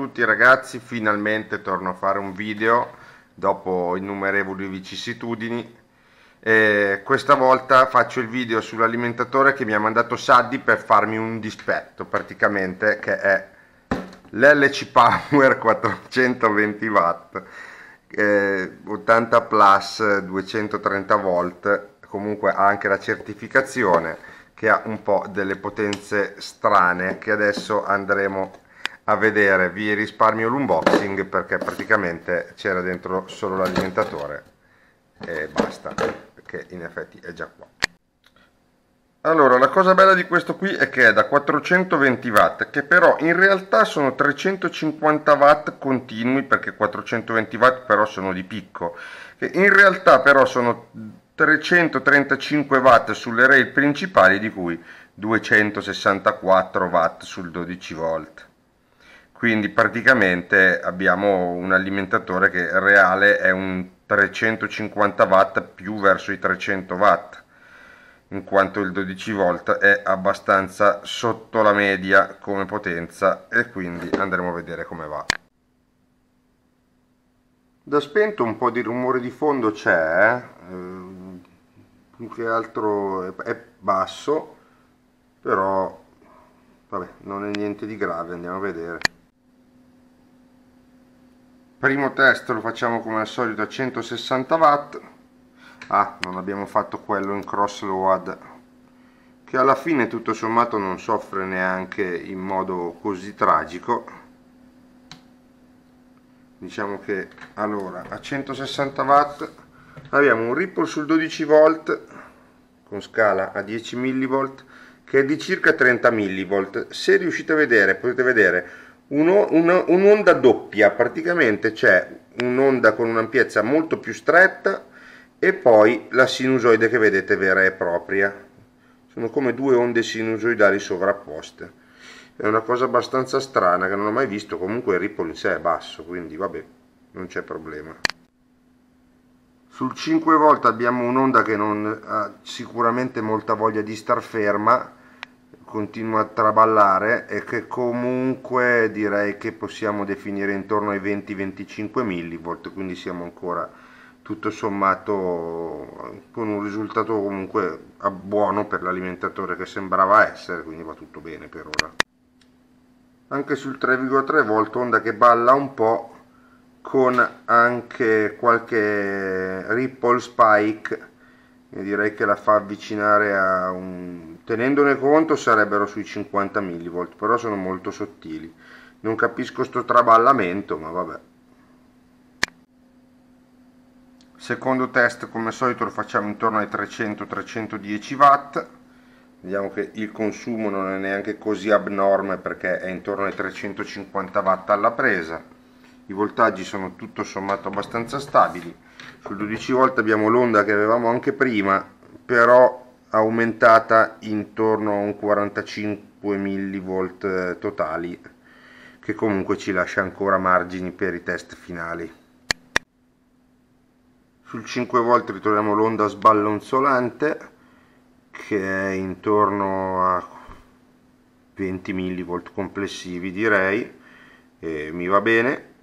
tutti ragazzi, finalmente torno a fare un video dopo innumerevoli vicissitudini e questa volta faccio il video sull'alimentatore che mi ha mandato Saddi per farmi un dispetto praticamente che è l'LC Power 420 watt eh, 80 plus 230 volt comunque ha anche la certificazione che ha un po' delle potenze strane che adesso andremo a a vedere, vi risparmio l'unboxing perché praticamente c'era dentro solo l'alimentatore e basta, che in effetti è già qua. Allora, la cosa bella di questo qui è che è da 420 watt, che però in realtà sono 350 watt continui, perché 420 watt però sono di picco, che in realtà però sono 335 watt sulle rail principali, di cui 264 watt sul 12 volt quindi praticamente abbiamo un alimentatore che reale è un 350 watt più verso i 300 watt in quanto il 12 volt è abbastanza sotto la media come potenza e quindi andremo a vedere come va da spento un po' di rumore di fondo c'è eh? più che altro è basso però vabbè non è niente di grave andiamo a vedere primo test lo facciamo come al solito a 160 watt ah non abbiamo fatto quello in cross load che alla fine tutto sommato non soffre neanche in modo così tragico diciamo che allora a 160 watt abbiamo un ripple sul 12 volt con scala a 10 mV che è di circa 30 mV se riuscite a vedere potete vedere un'onda doppia, praticamente c'è un'onda con un'ampiezza molto più stretta e poi la sinusoide che vedete vera e propria. Sono come due onde sinusoidali sovrapposte. È una cosa abbastanza strana che non ho mai visto, comunque il ripple in sé è basso, quindi vabbè, non c'è problema. Sul 5 v abbiamo un'onda che non ha sicuramente molta voglia di star ferma, continua a traballare e che comunque direi che possiamo definire intorno ai 20-25 mV, quindi siamo ancora tutto sommato eh, con un risultato comunque eh, buono per l'alimentatore che sembrava essere, quindi va tutto bene per ora. Anche sul 3,3 volt onda che balla un po' con anche qualche ripple spike, direi che la fa avvicinare a un Tenendone conto sarebbero sui 50 mV, però sono molto sottili. Non capisco sto traballamento, ma vabbè. Secondo test, come al solito, lo facciamo intorno ai 300-310 watt. Vediamo che il consumo non è neanche così abnorme perché è intorno ai 350 watt alla presa. I voltaggi sono tutto sommato abbastanza stabili. Sul 12 volt abbiamo l'onda che avevamo anche prima, però aumentata intorno a un 45 mV eh, totali che comunque ci lascia ancora margini per i test finali sul 5V ritroviamo l'onda sballonzolante che è intorno a 20 mV complessivi direi e mi va bene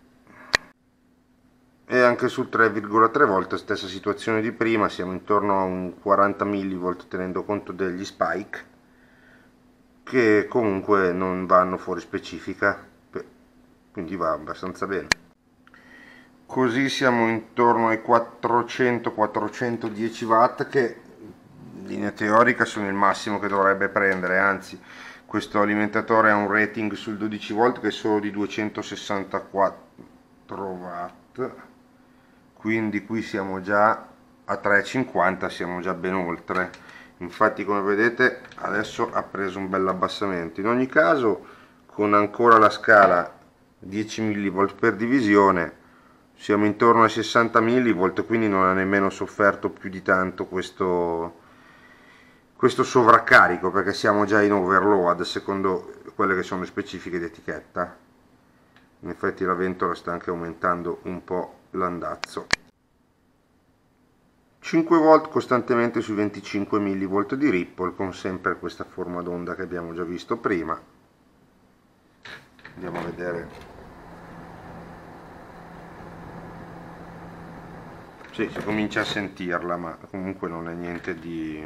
e anche sul 3,3 volt stessa situazione di prima siamo intorno a un 40 mV tenendo conto degli spike che comunque non vanno fuori specifica quindi va abbastanza bene così siamo intorno ai 400-410 watt che in linea teorica sono il massimo che dovrebbe prendere anzi questo alimentatore ha un rating sul 12 volt che è solo di 264 watt quindi qui siamo già a 3,50 siamo già ben oltre infatti come vedete adesso ha preso un bel abbassamento in ogni caso con ancora la scala 10 mV per divisione siamo intorno ai 60 mV quindi non ha nemmeno sofferto più di tanto questo, questo sovraccarico perché siamo già in overload secondo quelle che sono le specifiche di etichetta in effetti la ventola sta anche aumentando un po' l'andazzo. 5 volt costantemente sui 25 mV di ripple con sempre questa forma d'onda che abbiamo già visto prima. Andiamo a vedere. Sì, si comincia a sentirla, ma comunque non è niente di,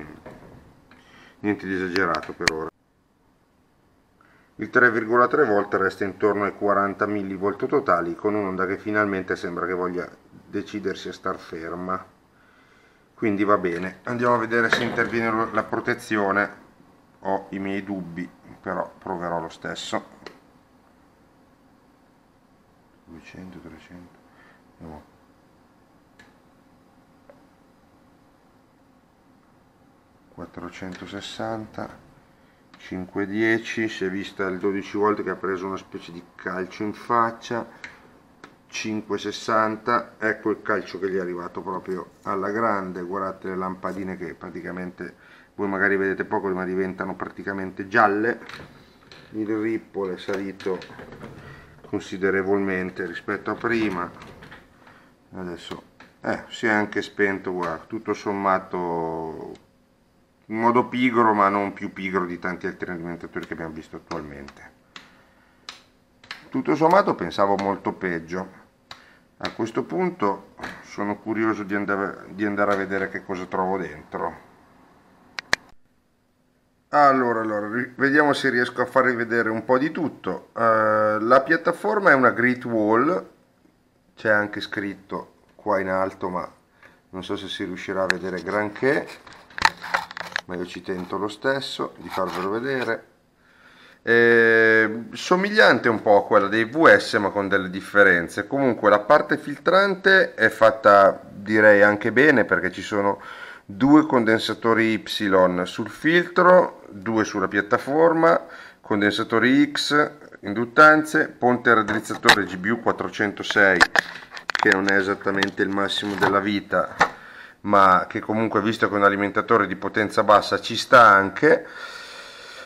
niente di esagerato per ora il 3,3 volt resta intorno ai 40 mV totali con un'onda che finalmente sembra che voglia decidersi a star ferma quindi va bene andiamo a vedere se interviene la protezione ho i miei dubbi però proverò lo stesso 200 300 no. quattrocentosessanta 5-10, si è vista il 12 volte che ha preso una specie di calcio in faccia, 5-60, ecco il calcio che gli è arrivato proprio alla grande, guardate le lampadine che praticamente, voi magari vedete poco ma diventano praticamente gialle, il ripple è salito considerevolmente rispetto a prima, adesso eh, si è anche spento, guarda, tutto sommato in modo pigro ma non più pigro di tanti altri alimentatori che abbiamo visto attualmente tutto sommato pensavo molto peggio a questo punto sono curioso di andare, di andare a vedere che cosa trovo dentro allora, allora, vediamo se riesco a farvi vedere un po' di tutto. Uh, la piattaforma è una grid wall, c'è anche scritto qua in alto, ma non so se si riuscirà a vedere granché ma io ci tento lo stesso di farvelo vedere eh, somigliante un po' a quella dei VS ma con delle differenze comunque la parte filtrante è fatta direi anche bene perché ci sono due condensatori Y sul filtro due sulla piattaforma condensatori X induttanze ponte raddrizzatore GBU 406 che non è esattamente il massimo della vita ma che comunque visto che è un alimentatore di potenza bassa ci sta anche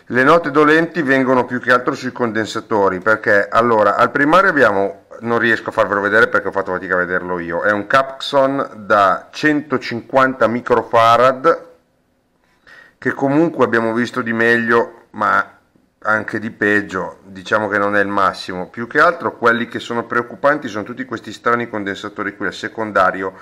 le note dolenti vengono più che altro sui condensatori perché allora al primario abbiamo non riesco a farvelo vedere perché ho fatto fatica a vederlo io è un Capson da 150 microfarad che comunque abbiamo visto di meglio ma anche di peggio diciamo che non è il massimo più che altro quelli che sono preoccupanti sono tutti questi strani condensatori qui al secondario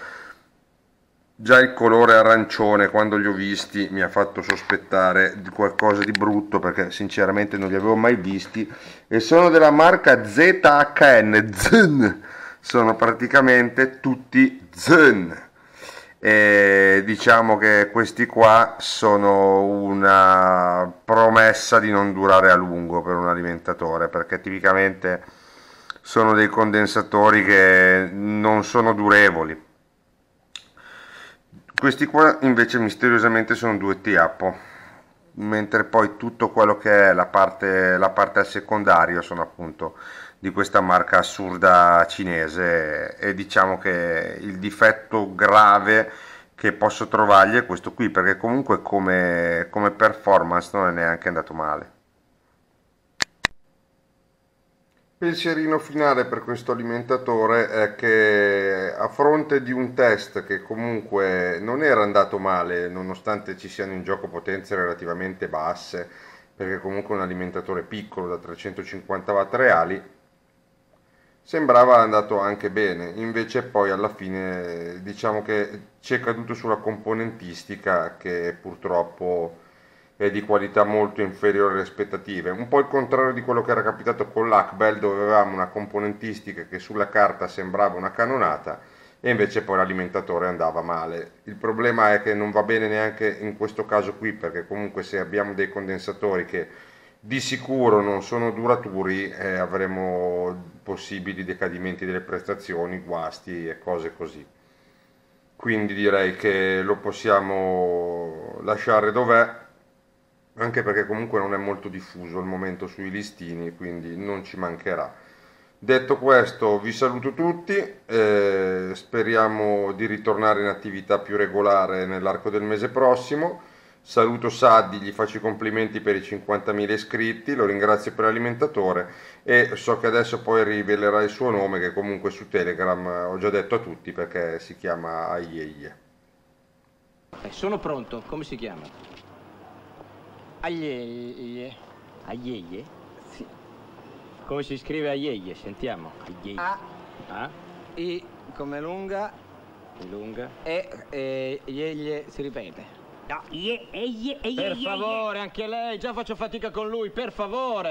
Già il colore arancione quando li ho visti mi ha fatto sospettare di qualcosa di brutto perché sinceramente non li avevo mai visti e sono della marca ZHN Zen. Sono praticamente tutti Zen. E diciamo che questi qua sono una promessa di non durare a lungo per un alimentatore perché tipicamente sono dei condensatori che non sono durevoli questi qua invece misteriosamente sono due tiappo mentre poi tutto quello che è la parte, la parte al secondario sono appunto di questa marca assurda cinese e diciamo che il difetto grave che posso trovargli è questo qui perché comunque come, come performance non è neanche andato male pensierino finale per questo alimentatore è che a fronte di un test che comunque non era andato male, nonostante ci siano in gioco potenze relativamente basse, perché comunque un alimentatore piccolo da 350 watt reali, sembrava andato anche bene, invece poi alla fine diciamo che ci è caduto sulla componentistica che purtroppo è di qualità molto inferiore alle aspettative, un po' il contrario di quello che era capitato con l'Acbel dove avevamo una componentistica che sulla carta sembrava una canonata e invece poi l'alimentatore andava male. Il problema è che non va bene neanche in questo caso qui perché comunque se abbiamo dei condensatori che di sicuro non sono duraturi eh, avremo possibili decadimenti delle prestazioni, guasti e cose così. Quindi direi che lo possiamo lasciare dov'è anche perché comunque non è molto diffuso al momento sui listini, quindi non ci mancherà. Detto questo vi saluto tutti, eh, speriamo di ritornare in attività più regolare nell'arco del mese prossimo. Saluto Saddi, gli faccio i complimenti per i 50.000 iscritti, lo ringrazio per l'alimentatore e so che adesso poi rivelerà il suo nome che comunque su Telegram ho già detto a tutti perché si chiama Aieie. Eh, sono pronto, come si chiama? Aglieglie. Aglieglie? Sì. Come si scrive aglieglie? Sentiamo. Aglieglie. A. A. I come lunga. I lunga. E, e ieglie si ripete. No, ie, e, ie, e, ie, Per favore, anche lei, già faccio fatica con lui, per favore.